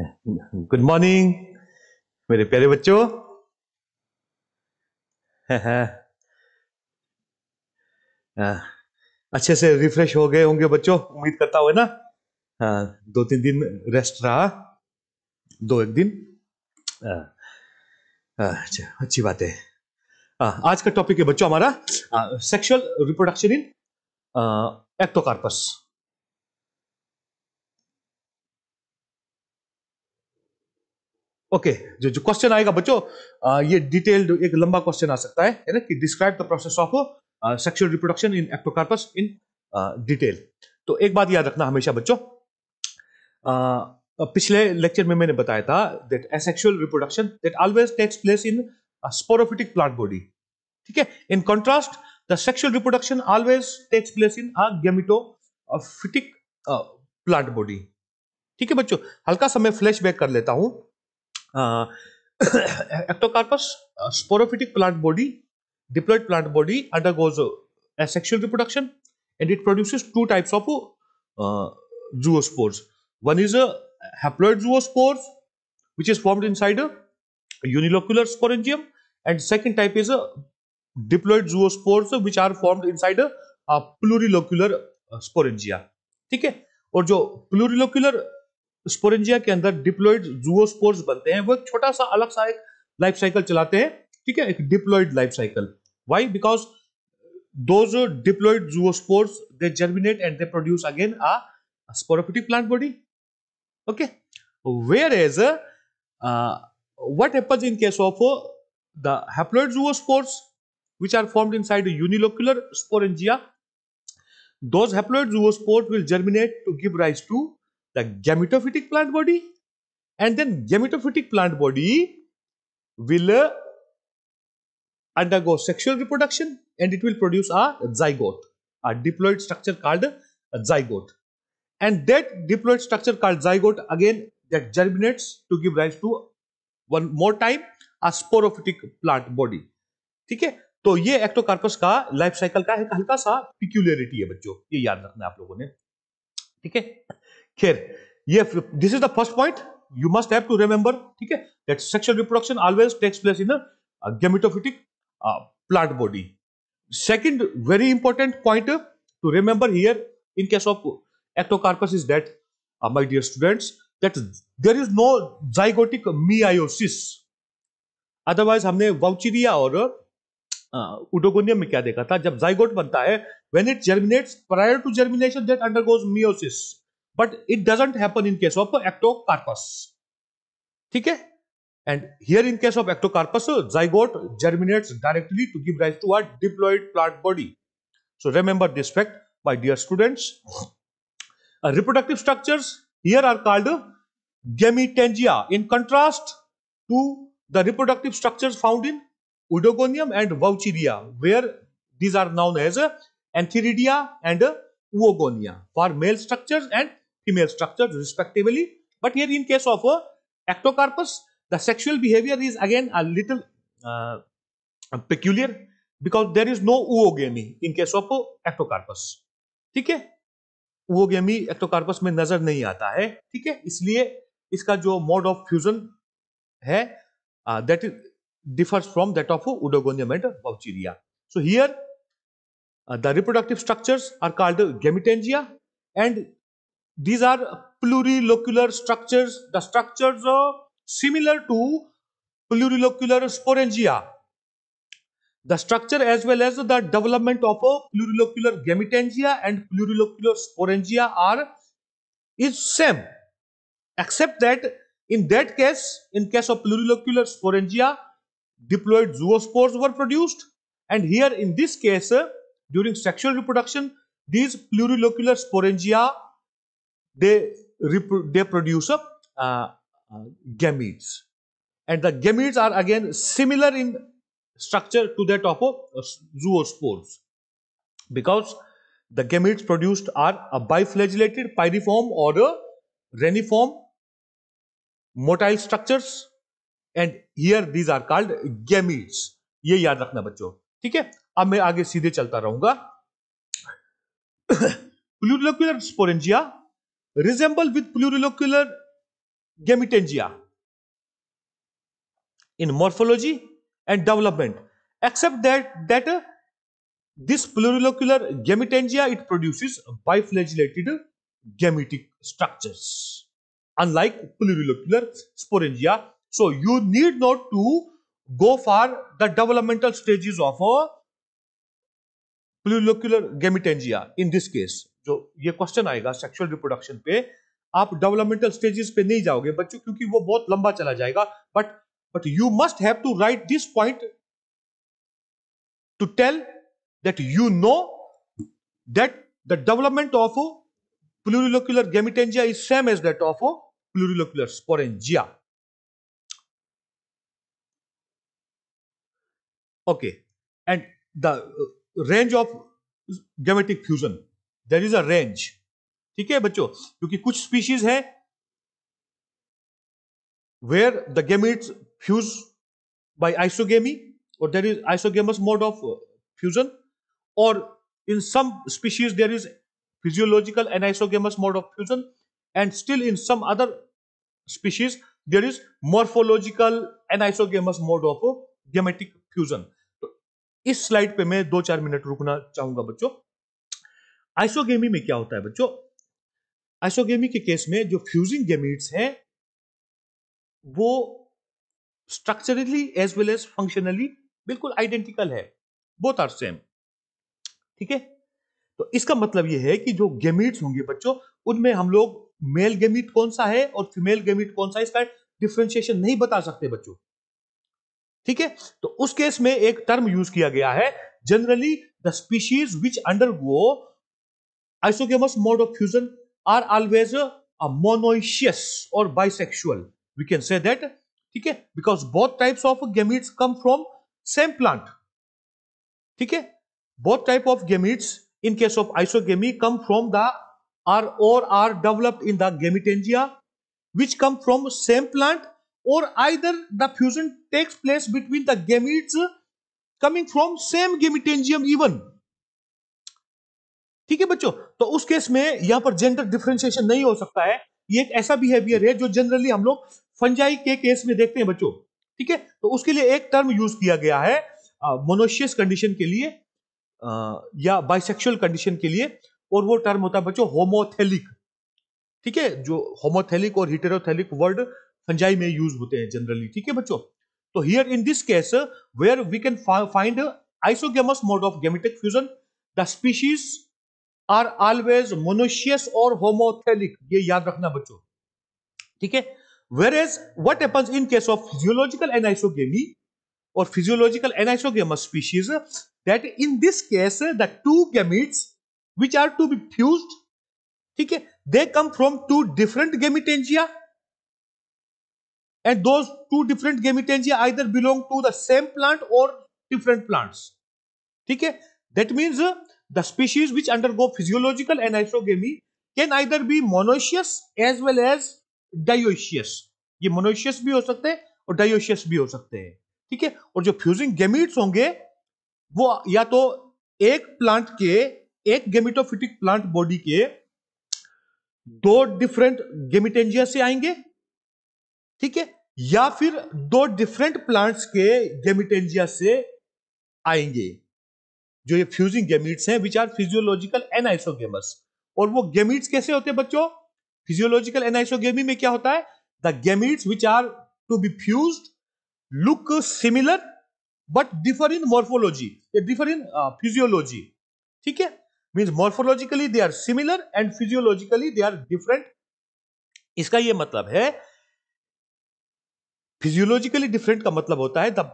Good morning मेरे प्यारे बच्चों हाँ, अच्छे से रिफ्रेश हो गए होंगे बच्चों उम्मीद करता हुआ ना हाँ दो तीन दिन रेस्ट रहा दो एक दिन हाँ, हाँ, अच्छा अच्छी बात है आज का टॉपिक है बच्चों हमारा sexual reproduction in Ectocarpus okay जो जो क्वेश्चन आएगा बच्चों ये डिटेल्ड एक लंबा क्वेश्चन आ सकता है ना कि describe the process of sexual reproduction in Ectocarpus in detail तो एक बात याद रखना हमेशा बच्चों पिछले लेक्चर में मैंने बताया था that asexual reproduction that always takes place in sporophytic plant body ठीक है in contrast the sexual reproduction always takes place in a gametophytic plant body ठीक है बच्चों हल्का सा मैं फ्लैशबैक कर लेता हूं Uh, ectocarpus uh, sporophytic plant body diploid plant body undergoes asexual reproduction and it produces two types of uh, zoospores one is a haploid zoospores, which is formed inside a unilocular sporangium and second type is a diploid zoospores which are formed inside a, a plurilocular sporangia ठीक है और जो sporangia के अंदर diploid zoospores बनते हैं वो एक छोटा सा अलग सा एक लाइफ साइकिल चलाते हैं ठीक है एक diploid life cycle why because those diploid zoospores they germinate and they produce again a sporophytic plant body okay where is what happens in case of the haploid zoospores which are formed inside unilocular sporangia those haploid zoospores will germinate to give rise to the gametophytic plant body and then gametophytic plant body will uh, undergo sexual reproduction and it will produce a zygote, a diploid structure called a zygote. And that diploid structure called zygote again that germinates to give rise to one more time a sporophytic plant body. ठीक है तो ये Ectocarpus का life cycle का एक हल्का सा पिक्यूलियरिटी है बच्चों ये याद रखना आप लोगों ने ठीक है खैर ये this is the first point you must have to remember ठीक है that sexual reproduction always takes place in gametophytic plant body second very important point to remember here in case of Ectocarpus is that uh, dear students that that is no zygotic zygotic meiosis otherwise हमने Vaucheria और uh, oedogonium में क्या देखा था जब zygote बनता है when it germinates prior to germination that undergoes meiosis but it doesn't happen in case of ectocarpus. ठीक है and here in case of ectocarpus zygote germinates directly to give rise to a diploid plant body. So remember this fact my dear students. Uh, reproductive structures here are called gametangia in contrast to the reproductive structures found in Udogonium and Vaucheria where these are known as antheridia and oogonia for male structures and female structures respectively. But here in case of a ectocarpus, the sexual behavior is again a little uh, peculiar because there is no oogamy in case of ectocarpus. theek hai oogamy ectocarpus mein nazar nahi aata hai theek hai isliye iska jo mode of fusion hai uh, that is differs from that of Udogonium and Voucheria. So here uh, the reproductive structures are called gametangia and These are plurilocular structures. The structures are similar to plurilocular sporangia. The structure as well as the development of a plurilocular gametangia and plurilocular sporangia are is same except that in that case, in case of plurilocular sporangia, diploid zoospores were produced and here in this case, during sexual reproduction, these plurilocular sporangia they, they produce a, uh, gametes. And the gametes are again similar in structure to that of a zoospores because the gametes produced are a biflagellated pyriform or a reniform motile structures and here these are called gametes ye yaad rakhna bachcho theek hai ab main aage seedhe chalta rahunga प्लूटलोक्यूलर sporangia resemble with plurilocular gametangia in morphology and development except that that uh, this plurilocular gametangia it produces biflagellated gametic structures unlike plurilocular sporangia so you need not to go for the developmental stages of a uh, plurilocular gametangia in this case जो ये question आएगा sexual reproduction पे आप developmental stages पे नहीं जाओगे बच्चों क्योंकि वो बहुत लंबा चला जाएगा but but you must have to write this point to tell that you know that the development of plurilocular gametangia is same as that of a sporangia okay and the range of gametic fusion there is a range ठीक है बच्चों क्योंकि कुछ species है where the gamete fuse by isogamy और there is isogamous mode of fusion और in some species there is physiological and isogamous mode of fusion and still in some other species there is morphological and isogamous mode of gametic fusion इस slide पे मैं दो चार minute रुकना चाहूंगा बच्चों isogamy में क्या होता है बच्चों आइसोगेमी के केस में जो फ्यूजिंग गेमिट्स हैं वो structurally as well as functionally बिल्कुल आइडेंटिकल है बोथ आर सेम ठीक है तो इसका मतलब ये है कि जो गेमिट्स होंगे बच्चों उनमें हम लोग मेल गेमिट कौन सा है और फीमेल गेमिट कौन सा इसका डिफ्रेंशिएशन नहीं बता सकते बच्चों ठीक है तो उस केस में एक टर्म यूज किया गया है generally the species which undergo Isogamous mode of fusion are always a, a monoecious or bisexual. We can say that okay? Because both types of gametes come from same plant. Okay? Both type of gametes in case of isogamy come from the from or are developed in the gametangia, which come from same plant or either the fusion takes place between the gametes coming from same gametangium even ठीक है बच्चों तो उस case में यहां पर gender differentiation नहीं हो सकता है ये एक ऐसा बिहेवियर है जो जनरली हम लोग फंजाई के केस में देखते हैं बच्चों ठीक है तो उसके लिए एक टर्म यूज किया गया है मोनोशियस कंडीशन के लिए आ, या बाइसेक्सुअल कंडीशन के लिए और वो टर्म होता है बच्चों होमोथेलिक ठीक है जो होमोथेलिक और हिटेरोथेलिक वर्ड फंजाई में यूज होते हैं जनरली ठीक है बच्चों तो here in this case where we can find isogamous mode of gametic fusion the species are always monoecious और होमोथेलिक ये याद रखना बच्चों ठीक है where is what happens in case of physiological anisogamy और physiological anisogamous species that in this case the two gametes which are to be fuse ठीक है दे come from two different gametangia and those two different gametangia either belong to the same plant और different plants ठीक है that means The species which undergo physiological anisogamy can either be monoecious as well as dioecious. ये monoecious भी हो सकते हैं और dioecious भी हो सकते हैं ठीक है और जो फ्यूजिंग गेमीट्स होंगे वो या तो एक प्लांट के एक गेमिटोफिटिक प्लांट बॉडी के दो डिफरेंट गेमिटेंजिया से आएंगे ठीक है या फिर दो डिफरेंट प्लांट्स के गेमिटेंजिया से आएंगे जो ये फ्यूजिंग गेमिट्स हैं विच आर फिजियोलॉजिकल एनाइसोगेमस और वो गेमिट्स कैसे होते हैं बच्चों फिजियोलॉजिकल एनाइसोगेमी में क्या होता है the gametes which are to be fuse look similar but differ in morphology differ in physiology ठीक है means morphologically they are similar and physiologically they are different इसका यह मतलब है फिजियोलॉजिकली डिफरेंट का मतलब होता है the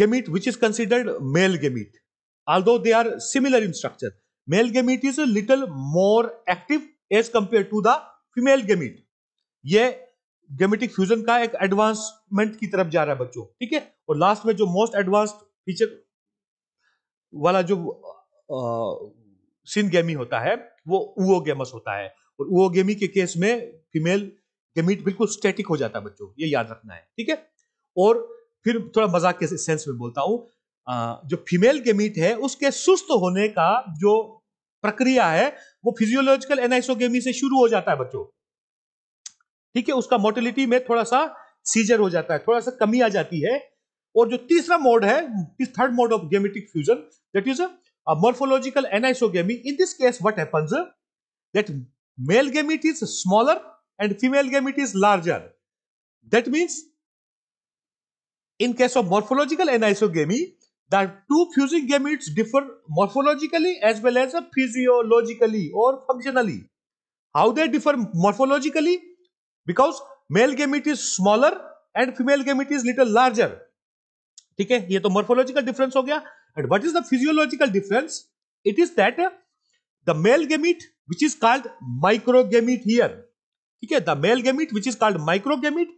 gamete which is considered male gamete although they are similar in structure. Male gamete is a little more active as compared to the female gamete. ये gametic fusion का एक एडवांसमेंट की तरफ जा रहा है बच्चों ठीक है और लास्ट में जो मोस्ट एडवांस्ड फीचर वाला जो सिनगेमी होता है वो उओगेमस होता है और उओगेमी के केस में फीमेल गेमीट बिल्कुल स्टैटिक हो जाता है बच्चों ये याद रखना है ठीक है और फिर थोड़ा मजाक के सेंस में बोलता हूँ जो फीमेल गेमिट है उसके सुस्त होने का जो प्रक्रिया है वो फिजियोलॉजिकल एनाइसोगेमी से शुरू हो जाता है बच्चों ठीक है उसका मोर्टिलिटी में थोड़ा सा सीजर हो जाता है थोड़ा सा कमी आ जाती है और जो तीसरा मोड है third mode of gametic fusion that is morphological anisogamy in this case what that male gamete is smaller and female gamete is larger that means in case of morphological anisogamy The two fusing gametes differ morphologically as well as physiologically or functionally. How they differ morphologically? Because male gamete is smaller and female gamete is little larger. ठीक है ये तो morphological difference हो गया. And what is the physiological difference? It is that the male gamete which is called microgamete here. ठीक है the male gamete which is called microgamete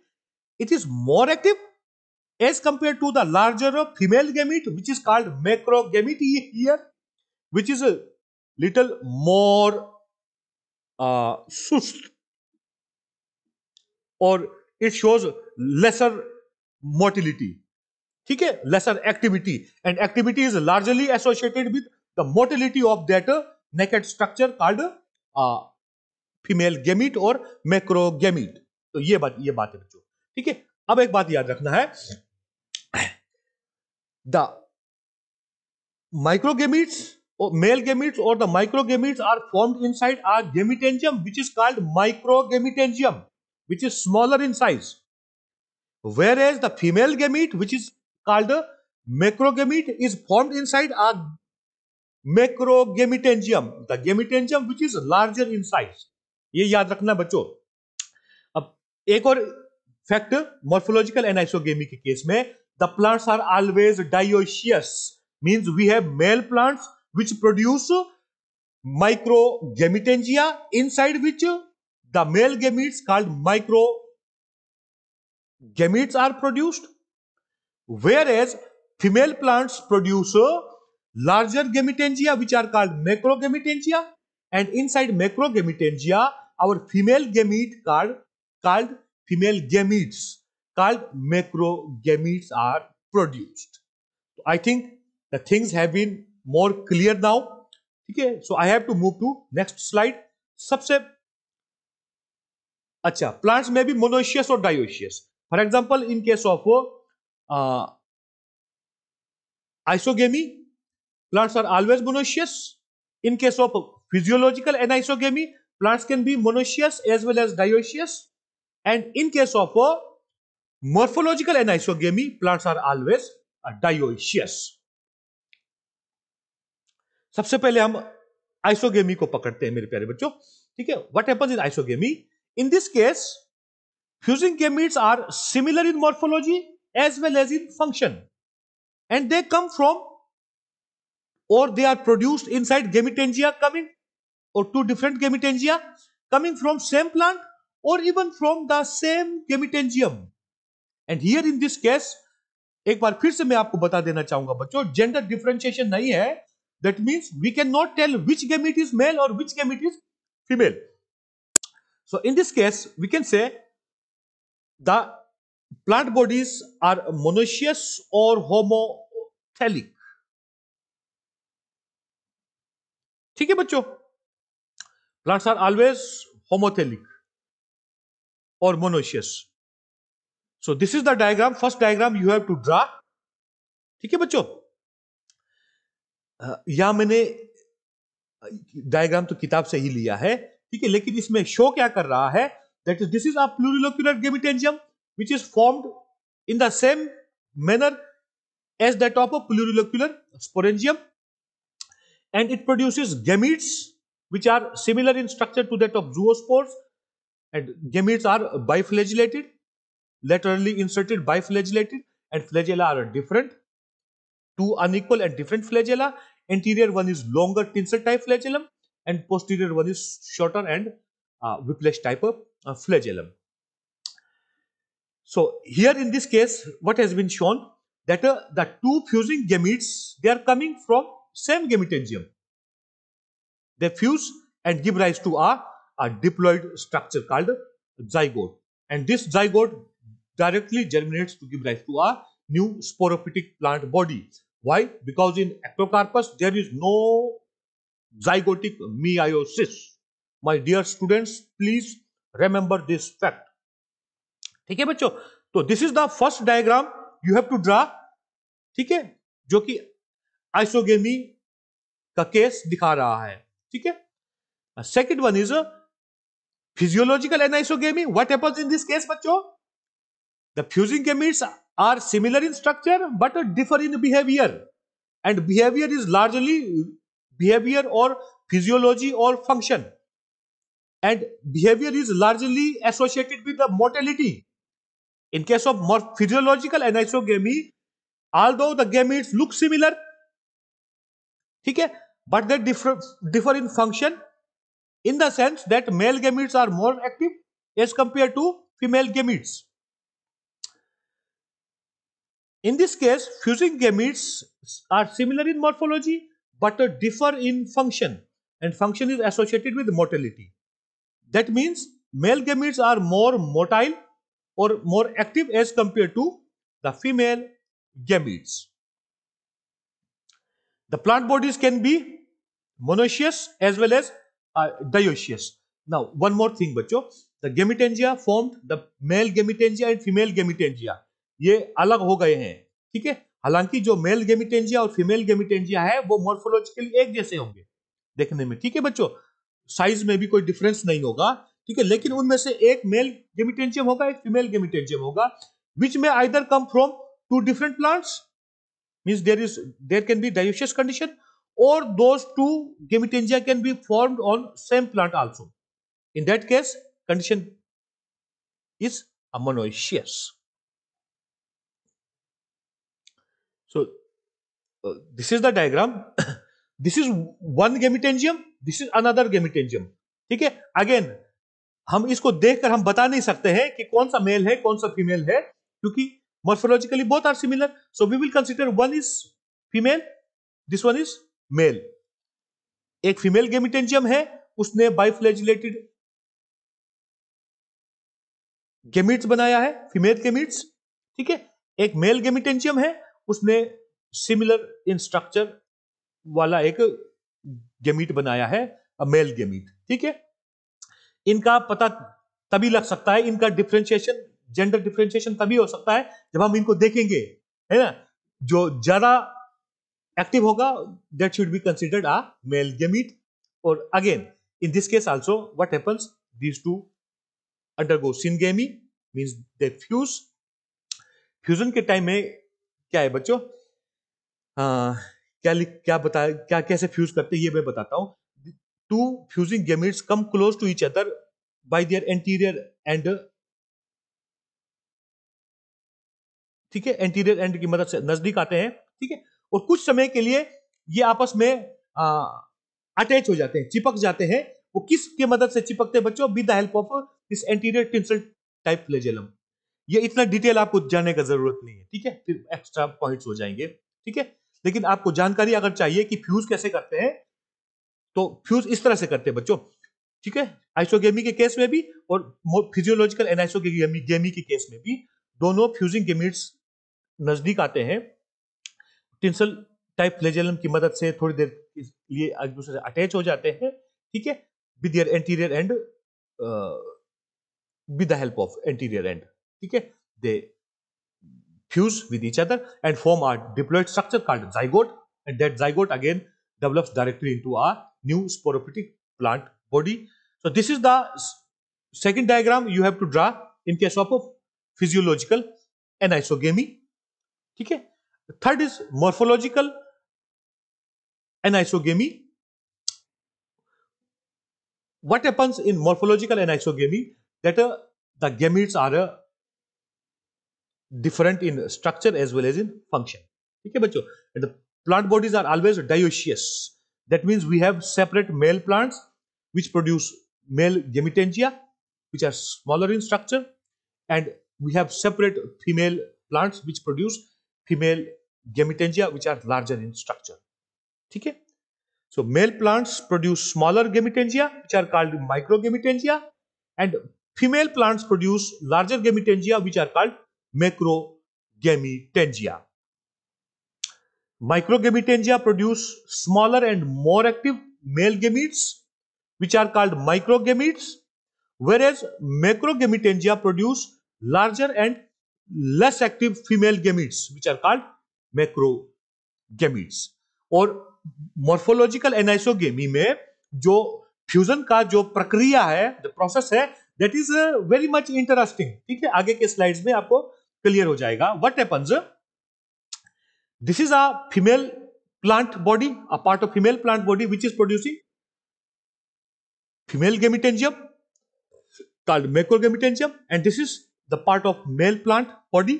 it is more active as compared to the larger female gamete which is called macrogamete here which is a little more uh, sust or it shows lesser motility ठीक है lesser activity and activity is largely associated with the motility of that uh, naked structure called uh, female gamete or macrogamete तो ये बात ये बात है बच्चों ठीक है अब एक बात याद रखना है द माइक्रोगेमिट्स मेल गेमिट्स और the microgametes are form inside are gametangium which is called microgametangium which is smaller in size whereas the female gamete which is called macrogamete is form inside are macrogametangium the gametangium which is larger in size ये याद रखना बच्चों अब एक और fact morphological anisogamy के case में the plants are always dioecious, means we have male plants which produce microgametangia inside which the male gametes called microgametes are produced whereas female plants produce larger gametangia which are called macrogametengia and inside macrogametengia our female gamete called called female gametes called macrogametes are produced. I think the things have been more clear now. Okay, so I have to move to next slide. सबसे acha plants may be monoecious or dioecious For example, in case of isogamy uh, plants are always monoecious In case of physiological anisogamy plants can be monoecious as well as dioecious and in case of uh, Morphological and isogamy plants are always dioecious. सबसे पहले हम isogamy को पकड़ते हैं मेरे प्यारे बच्चों ठीक है what happens in isogamy in this case fusing gametes are similar in morphology as well as in function and they come from or they are produced inside gametengia coming or two different gametengia coming from same plant or even from the same gametengium and here in this case एक बार फिर से मैं आपको बता देना चाहूंगा बच्चों जेंडर डिफ्रेंशिएशन नहीं है that means we can not tell which gamete is male और which gamete is female so in this case we can say the plant bodies are monoecious और होमोथेलिक ठीक है बच्चों प्लांट्स आर ऑलवेज होमोथेलिक और monoecious so this is the diagram first diagram you have to draw ठीक है बच्चों या मैंने डायग्राम तो किताब से ही लिया है ठीक है लेकिन इसमें शो क्या कर रहा है that is this is a plurilocular gametangium which is formed in the same manner as that of a plurilocular sporangium and it produces gametes which are similar in structure to that of zoospores and gametes are biflagellated laterally inserted biflagellated and flagella are different two unequal and different flagella anterior one is longer tinsel type flagellum and posterior one is shorter and uh, whiplash type of uh, flagellum so here in this case what has been shown that uh, the two fusing gametes they are coming from same gametangium they fuse and give rise to a, a diploid structure called zygote and this zygote directly germinates to give rise to a new sporophytic plant body. Why? Because in Ectocarpus there is no zygotic meiosis. My dear students, please remember this fact. ठीक है बच्चों तो this is the first diagram you have to draw ठीक है जो कि isogamy का case दिखा रहा है ठीक है second one is physiological anisogamy what happens in this case bachcho The fusing gametes are similar in structure but differ in behavior and behavior is largely behavior or physiology or function and behavior is largely associated with the mortality. In case of physiological anisogamy, although the gametes look similar, okay, but they differ, differ in function in the sense that male gametes are more active as compared to female gametes. In this case, fusing gametes are similar in morphology but differ in function and function is associated with motility. That means male gametes are more motile or more active as compared to the female gametes. The plant bodies can be monoecious as well as uh, dioecious. Now, one more thing, bacho. The gametangia formed the male gametangia and female gametangia. ये अलग हो गए हैं ठीक है हालांकि जो male gametangia और फीमेल गेमिटेंजिया है वो मोर्फोलॉजिकली एक जैसे होंगे देखने में ठीक है बच्चों साइज में भी कोई डिफरेंस नहीं होगा ठीक है लेकिन उनमें से एक मेल गेमिटेंजियम होगा एक फीमेल गेमिटेंजियम होगा विच में either come from two different plants means there is there can be dioecious condition और those two gametangia can be form on same plant also in that case condition is a monoecious So uh, this is the diagram. this is one gametengium. This is another gametengium. ठीक है again हम इसको देखकर हम बता नहीं सकते हैं कि कौन सा मेल है कौन सा फीमेल है क्योंकि morphologically both are similar so we will consider one is female this one is male एक फीमेल गेमिटेंजियम है उसने बाइफ्लेजिलेटेड गेमिट्स बनाया है फीमेल गेमिट्स ठीक है एक मेल गेमिटेंजियम है उसने सिमिलर इन स्ट्रक्चर वाला एक गेमीट बनाया है मेल गेमीट ठीक है इनका पता तभी लग सकता है इनका डिफ्रेंशिएशन जेंडर डिफ्रेंशिएशन तभी हो सकता है जब हम इनको देखेंगे है ना जो ज्यादा एक्टिव होगा that should be considered a male gamete और again in this case also what happens these two undergo syngamy means they fuse fusion के टाइम में क्या है बच्चों क्या क्या बता क्या कैसे फ्यूज करते हैं ये मैं बताता हूँ two fusing gametes come close to each other by their anterior end ठीक है एंटीरियर एंड की मदद से नजदीक आते हैं ठीक है और कुछ समय के लिए ये आपस में अटैच हो जाते हैं चिपक जाते हैं वो किसके मदद से चिपकते हैं बच्चों with the help of this anterior tinsel type flagellum ये इतना डिटेल आपको जानने का जरूरत नहीं है ठीक है फिर एक्स्ट्रा पॉइंट्स हो जाएंगे ठीक है लेकिन आपको जानकारी अगर चाहिए कि फ्यूज कैसे करते हैं तो फ्यूज इस तरह से करते हैं बच्चों ठीक है आइसोगेमी के केस में भी और फिजियोलॉजिकल एनाइसोगेमी गेमी के केस में भी दोनों फ्यूजिंग गेमिट्स नजदीक आते हैं टिंसल टाइप फ्लेजेलम की मदद से थोड़ी देर के लिए एक दूसरे से अटैच हो जाते हैं ठीक है with anterior end with the help of anterior end ठीक they fuse with each other and form a diploid structure called zygote and that zygote again develops directly into a new sporophytic plant body. So this is the second diagram you have to draw in case of a physiological anisogamy. ठीक Third is morphological anisogamy. What happens in morphological anisogamy that uh, the gametes are uh, different in structure as well as in function okay and the plant bodies are always dioecious that means we have separate male plants which produce male gametangia, which are smaller in structure and we have separate female plants which produce female gametangia, which are larger in structure okay so male plants produce smaller gametangia, which are called microgametangia, and female plants produce larger gametangia, which are called macrogametengia. Microgametengia produce smaller and more active male gametes which are called microgametes whereas macrogametengia produce larger and less active female gametes which are called macrogametes और morphological anisogamy में जो fusion का जो प्रक्रिया है जो process है that is very much interesting ठीक है आगे के स्लाइड्स में आपको क्लियर हो जाएगा what happens this is a female plant body a part of female plant body which is producing female gametangium called macro gametangium and this is the part of male plant body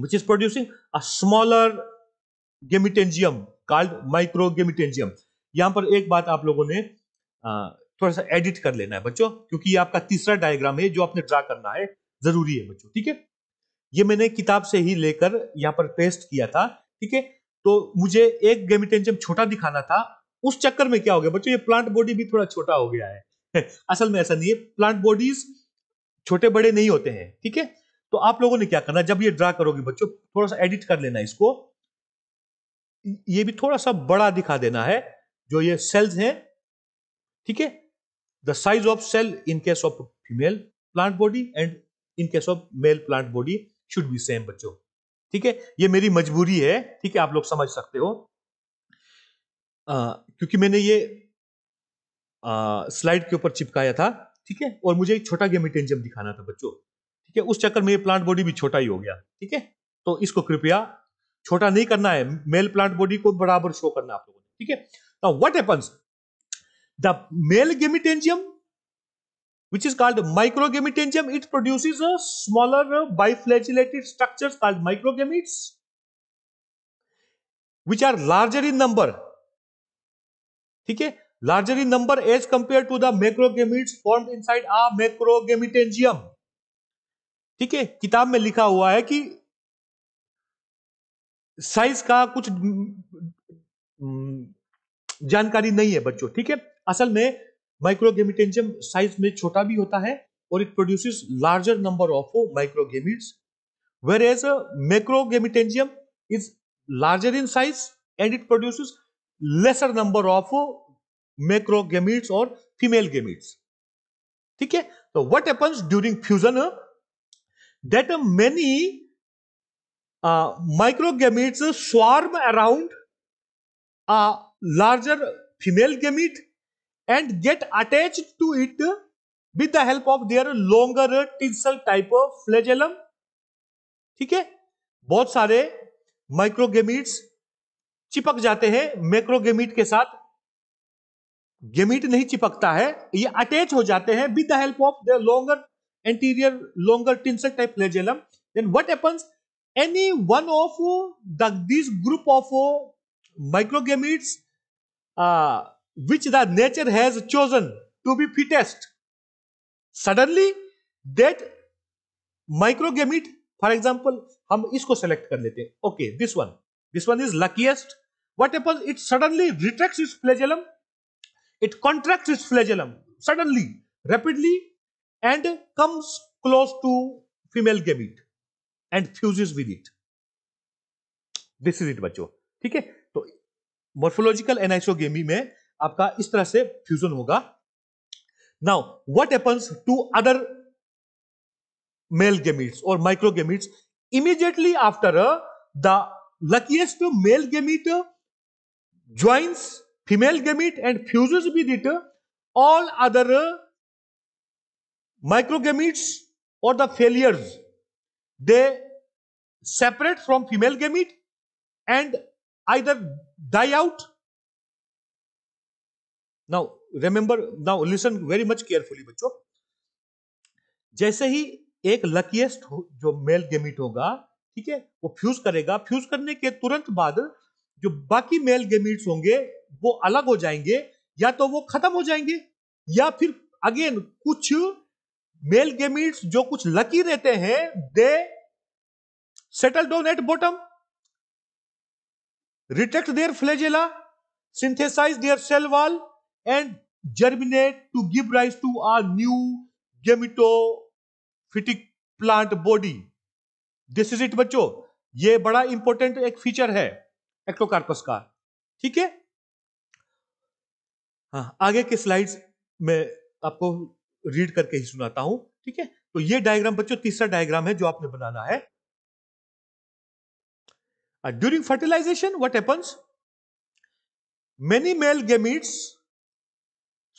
which is producing a smaller gametangium called micro gametangium यहां पर एक बात आप लोगों ने थोड़ा सा edit कर लेना है बच्चों क्योंकि ये आपका तीसरा डायग्राम है जो आपने ड्रा करना है जरूरी है बच्चों ठीक है ये मैंने किताब से ही लेकर यहाँ पर पेस्ट किया था ठीक है तो मुझे एक गेमिटेंजियम छोटा दिखाना था उस चक्कर में क्या हो गया बच्चों ये प्लांट बॉडी भी थोड़ा छोटा हो गया है असल में ऐसा नहीं है प्लांट बॉडीज छोटे बड़े नहीं होते हैं ठीक है तो आप लोगों ने क्या करना जब ये ड्रा करोगे बच्चों थोड़ा सा एडिट कर लेना इसको ये भी थोड़ा सा बड़ा दिखा देना है जो ये सेल्स हैं ठीक है the size of cell in case of female plant body and in case of male plant body should be same बच्चों ठीक है ये मेरी मजबूरी है ठीक है आप लोग समझ सकते हो आ, क्योंकि मैंने ये स्लाइड के ऊपर चिपकाया था ठीक है और मुझे एक छोटा गेमिटेंजम दिखाना था बच्चों ठीक है उस चक्कर में ये प्लांट बॉडी भी छोटा ही हो गया ठीक है तो इसको कृपया छोटा नहीं करना है मेल प्लांट बॉडी को बराबर शो करना आप लोगों ने ठीक है what happens the male gametangium which is called microgametangium It produces a smaller biflagellated structures called microgametes, which are larger in number. theek hai larger in number as compared to the macrogametes formed inside a macrogametangium theek hai kitab mein likha hua hai ki size का कुछ जानकारी नहीं है बच्चों ठीक है असल में माइक्रोगेमिटेंजियम साइज में छोटा भी होता है और it produce larger number of microgametes whereas macrogametangium is larger in size and it produce lesser number of macrogametes और फीमेल गेमिट्स ठीक है तो what happens during fusion that many microgametes swarm around larger female a and get attached to it with the help of their longer tinsel type of flagellum ठीक है बहुत सारे माइक्रोगेमिट्स चिपक जाते हैं मैक्रोगेमिट के साथ गेमिट नहीं चिपकता है ये अटैच हो जाते हैं with the help of the longer anterior longer tinsel type flagellum then what happens any one of the this group of microgametes which the nature has chosen to be fittest. Suddenly, that microgamete, for example, हम इसको select कर लेते Okay, this one. This one is luckiest. What happens? It suddenly retracts its flagellum. It contracts its flagellum suddenly, rapidly, and comes close to female gamete and fuses with it. This is it, बच्चों. ठीक है? तो morphological anisogamy में आपका इस तरह से fusion होगा now what happens to other male gametes और micro gametes immediately after the luckiest male gamete joins female gamete and fuse with it all other micro gametes और the failures they separate from female gamete and either die out now remember now listen very much carefully बच्चों जैसे ही एक luckiest जो male gamete होगा ठीक है वो fuse करेगा फ्यूज करने के तुरंत बाद जो बाकी मेल गेमिट्स होंगे वो अलग हो जाएंगे या तो वो खत्म हो जाएंगे या फिर अगेन कुछ मेल गेमिट्स जो कुछ लकी रहते हैं they settle down at bottom retract their flagella synthesize their cell wall and germinate to give rise to a new gametophytic plant body this is it बच्चों ये बड़ा इंपॉर्टेंट एक feature है Ectocarpus का ठीक है हाँ आगे के स्लाइड्स में आपको रीड करके ही सुनाता हूं ठीक है तो ये डायग्राम बच्चों तीसरा डायग्राम है जो आपने बनाना है during fertilization what happens many male gametes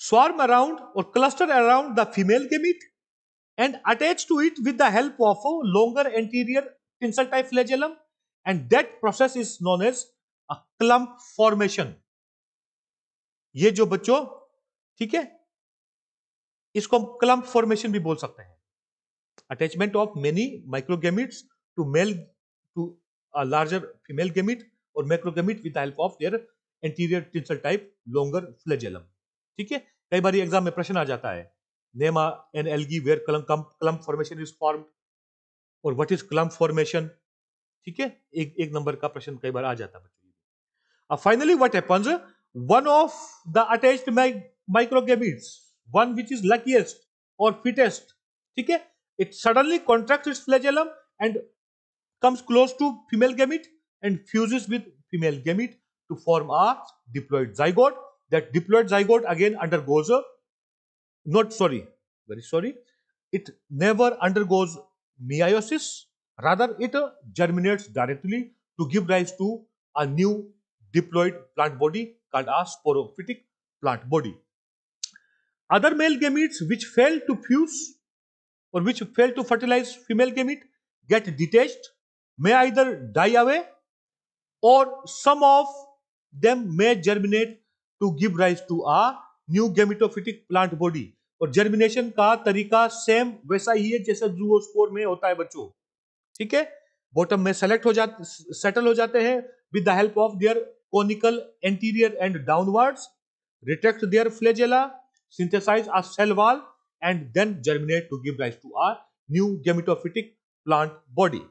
swarm around और cluster around the female gamete and attach to it with the help of longer anterior tinsel type flagellum and that process is known as a clump formation ये जो बच्चों ठीक है इसको हम clump formation भी बोल सकते हैं attachment of many microgametes to male to a larger female gamete और microgamete with the help of their anterior tinsel type longer flagellum ठीक है कई बार एग्जाम में प्रश्न आ जाता है name an algae where clump formation is form और what is clump formation ठीक है एक एक नंबर का प्रश्न कई बार आ जाता है बच्चों अब finally what happens one of the attached microgametes one which is luckiest और फिटेस्ट ठीक है it suddenly contract its flagellum and comes close to female gamete and fuses with female gamete to form a diploid zygote that diploid zygote again undergoes a, not sorry, very sorry, it never undergoes meiosis, rather it uh, germinates directly to give rise to a new diploid plant body called a sporophytic plant body. Other male gametes which fail to fuse or which fail to fertilize female gamete get detached, may either die away or some of them may germinate to give rise to a new gametophytic plant body और germination का तरीका same वैसा ही है जैसा zoospore में होता है बच्चों ठीक है बॉटम में सेलेक्ट हो जाते सेटल हो जाते हैं with the help of their conical anterior end downwards retract their flagella synthesize a cell wall and then germinate to give rise to a new gametophytic plant body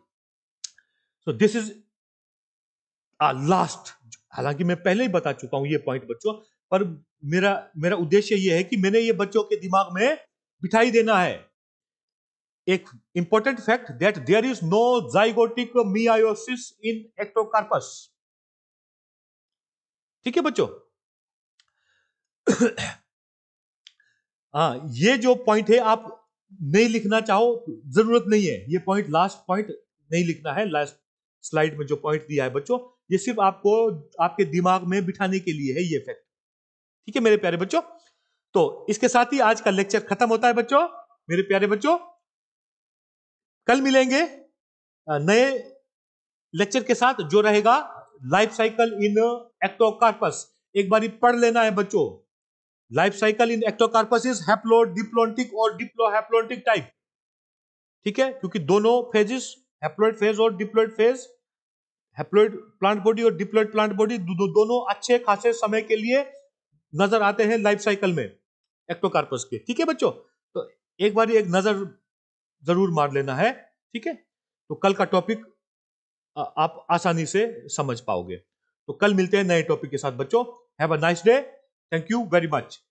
so this is a last हालांकि मैं पहले ही बता चुका हूं ये point बच्चों पर मेरा मेरा उद्देश्य ये है कि मैंने ये बच्चों के दिमाग में बिठाई देना है एक important fact that there is no zygotic meiosis in Ectocarpus ठीक है बच्चों हाँ ये जो पॉइंट है आप नहीं लिखना चाहो जरूरत नहीं है ये पॉइंट लास्ट पॉइंट नहीं लिखना है लास्ट स्लाइड में जो पॉइंट दिया है बच्चों ये सिर्फ आपको आपके दिमाग में बिठाने के लिए है ये फैक्ट ठीक है मेरे प्यारे बच्चों तो इसके साथ ही आज का लेक्चर खत्म होता है बच्चों मेरे प्यारे बच्चों कल मिलेंगे नए लेक्चर के साथ जो रहेगा लाइफ साइकिल इन एक्टोकार्पस एक बार पढ़ लेना है बच्चों life cycle in Ectocarpus is haplo diplontic और हैप्लोटिक टाइप ठीक है क्योंकि दोनों फेजिस हैप्लोइड फेज और diploid phase haploid plant body और डिप्लोइड प्लांट बॉडी दो, दोनों अच्छे खासे समय के लिए नजर आते हैं लाइफ साइकिल में एक्टोकार्पस के ठीक है बच्चों तो एक बार एक नजर जरूर मार लेना है ठीक है तो कल का टॉपिक आप आसानी से समझ पाओगे तो कल मिलते हैं नए टॉपिक के साथ बच्चों have a nice day thank you very much